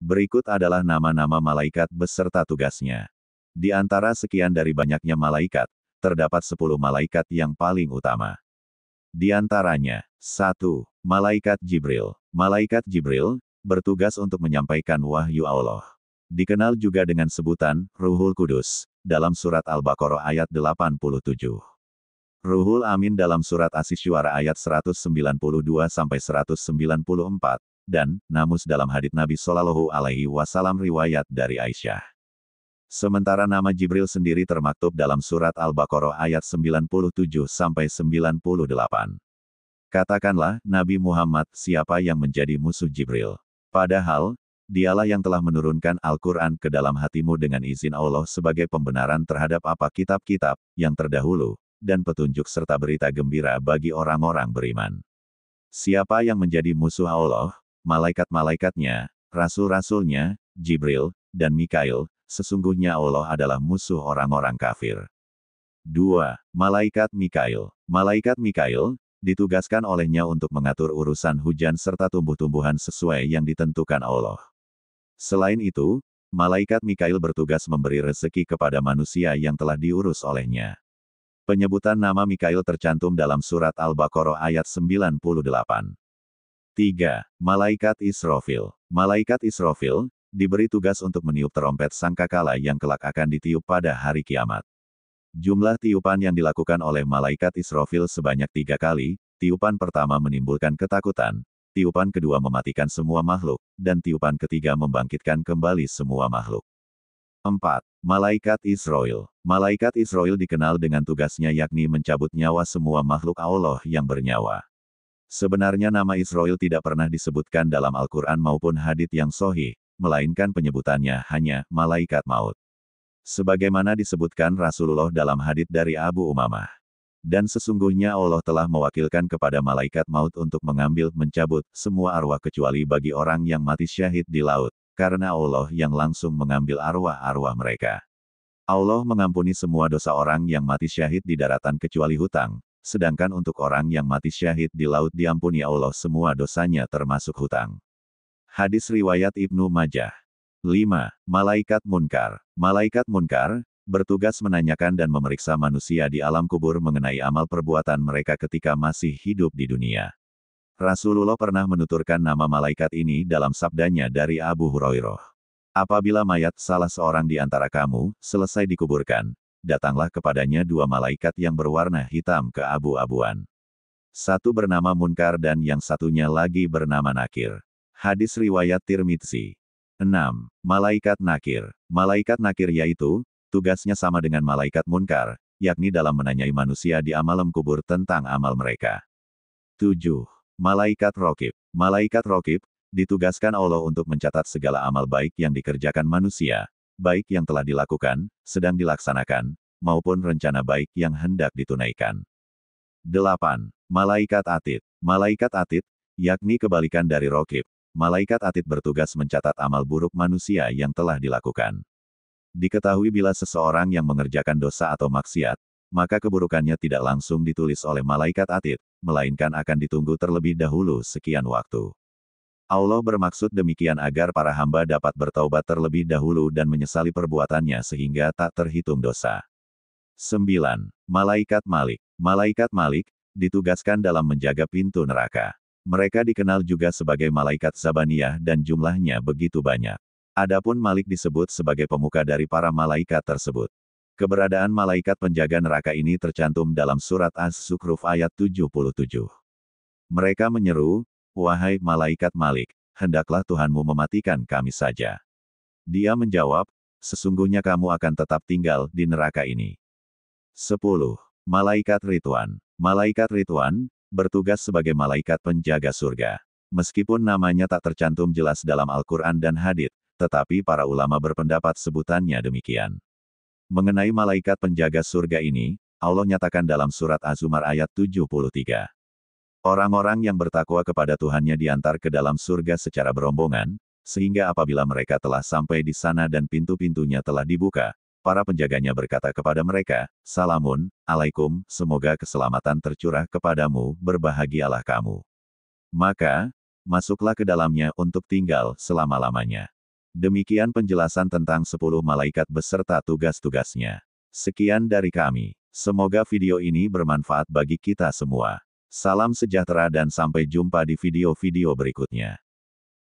Berikut adalah nama-nama malaikat beserta tugasnya. Di antara sekian dari banyaknya malaikat, terdapat sepuluh malaikat yang paling utama. Di antaranya, 1. Malaikat Jibril. Malaikat Jibril, bertugas untuk menyampaikan wahyu Allah. Dikenal juga dengan sebutan, Ruhul Kudus, dalam surat Al-Baqarah ayat 87. Ruhul Amin dalam surat as ayat 192-194, dan namus dalam hadits Nabi Shallallahu Alaihi Wasallam riwayat dari Aisyah. Sementara nama Jibril sendiri termaktub dalam surat Al-Baqarah ayat 97 sampai 98. Katakanlah, Nabi Muhammad, siapa yang menjadi musuh Jibril? Padahal, dialah yang telah menurunkan Al-Quran ke dalam hatimu dengan izin Allah sebagai pembenaran terhadap apa kitab-kitab yang terdahulu, dan petunjuk serta berita gembira bagi orang-orang beriman. Siapa yang menjadi musuh Allah, malaikat-malaikatnya, rasul-rasulnya, Jibril, dan Mikail, sesungguhnya Allah adalah musuh orang-orang kafir. 2. Malaikat Mikail Malaikat Mikail, ditugaskan olehnya untuk mengatur urusan hujan serta tumbuh-tumbuhan sesuai yang ditentukan Allah. Selain itu, Malaikat Mikail bertugas memberi rezeki kepada manusia yang telah diurus olehnya. Penyebutan nama Mikail tercantum dalam surat Al-Baqarah ayat 98. 3. Malaikat Israfil Malaikat Israfil, diberi tugas untuk meniup terompet sangkakala yang kelak akan ditiup pada hari kiamat. Jumlah tiupan yang dilakukan oleh malaikat Israfil sebanyak tiga kali, tiupan pertama menimbulkan ketakutan, tiupan kedua mematikan semua makhluk, dan tiupan ketiga membangkitkan kembali semua makhluk. 4. Malaikat Israel Malaikat Israel dikenal dengan tugasnya yakni mencabut nyawa semua makhluk Allah yang bernyawa. Sebenarnya nama Israel tidak pernah disebutkan dalam Al-Quran maupun hadith yang sohi, melainkan penyebutannya hanya malaikat maut. Sebagaimana disebutkan Rasulullah dalam hadith dari Abu Umamah. Dan sesungguhnya Allah telah mewakilkan kepada malaikat maut untuk mengambil, mencabut, semua arwah kecuali bagi orang yang mati syahid di laut, karena Allah yang langsung mengambil arwah-arwah mereka. Allah mengampuni semua dosa orang yang mati syahid di daratan kecuali hutang, sedangkan untuk orang yang mati syahid di laut diampuni Allah semua dosanya termasuk hutang. Hadis Riwayat Ibnu Majah 5. Malaikat Munkar Malaikat Munkar, bertugas menanyakan dan memeriksa manusia di alam kubur mengenai amal perbuatan mereka ketika masih hidup di dunia. Rasulullah pernah menuturkan nama malaikat ini dalam sabdanya dari Abu Hurairah. Apabila mayat salah seorang di antara kamu selesai dikuburkan, datanglah kepadanya dua malaikat yang berwarna hitam ke abu abuan Satu bernama Munkar dan yang satunya lagi bernama Nakir. Hadis Riwayat Tirmidzi 6. Malaikat Nakir Malaikat Nakir yaitu, tugasnya sama dengan Malaikat Munkar, yakni dalam menanyai manusia di amalem kubur tentang amal mereka. 7. Malaikat Rokib Malaikat Rokib, ditugaskan Allah untuk mencatat segala amal baik yang dikerjakan manusia, baik yang telah dilakukan, sedang dilaksanakan, maupun rencana baik yang hendak ditunaikan. 8. Malaikat Atid Malaikat Atid, yakni kebalikan dari Rokib, Malaikat Atid bertugas mencatat amal buruk manusia yang telah dilakukan. Diketahui bila seseorang yang mengerjakan dosa atau maksiat, maka keburukannya tidak langsung ditulis oleh malaikat atid, melainkan akan ditunggu terlebih dahulu sekian waktu. Allah bermaksud demikian agar para hamba dapat bertaubat terlebih dahulu dan menyesali perbuatannya sehingga tak terhitung dosa. 9. Malaikat Malik Malaikat Malik, ditugaskan dalam menjaga pintu neraka. Mereka dikenal juga sebagai malaikat Zabaniyah dan jumlahnya begitu banyak. Adapun Malik disebut sebagai pemuka dari para malaikat tersebut. Keberadaan malaikat penjaga neraka ini tercantum dalam surat As-Sukruf ayat 77. Mereka menyeru, Wahai malaikat Malik, hendaklah Tuhanmu mematikan kami saja. Dia menjawab, sesungguhnya kamu akan tetap tinggal di neraka ini. 10. Malaikat Rituan Malaikat Rituan, bertugas sebagai malaikat penjaga surga. Meskipun namanya tak tercantum jelas dalam Al-Quran dan Hadith, tetapi para ulama berpendapat sebutannya demikian. Mengenai malaikat penjaga surga ini, Allah nyatakan dalam surat Az-Zumar ayat 73. Orang-orang yang bertakwa kepada Tuhannya diantar ke dalam surga secara berombongan, sehingga apabila mereka telah sampai di sana dan pintu-pintunya telah dibuka, para penjaganya berkata kepada mereka, Salamun, alaikum, semoga keselamatan tercurah kepadamu, berbahagialah kamu. Maka, masuklah ke dalamnya untuk tinggal selama-lamanya. Demikian penjelasan tentang 10 malaikat beserta tugas-tugasnya. Sekian dari kami. Semoga video ini bermanfaat bagi kita semua. Salam sejahtera dan sampai jumpa di video-video berikutnya.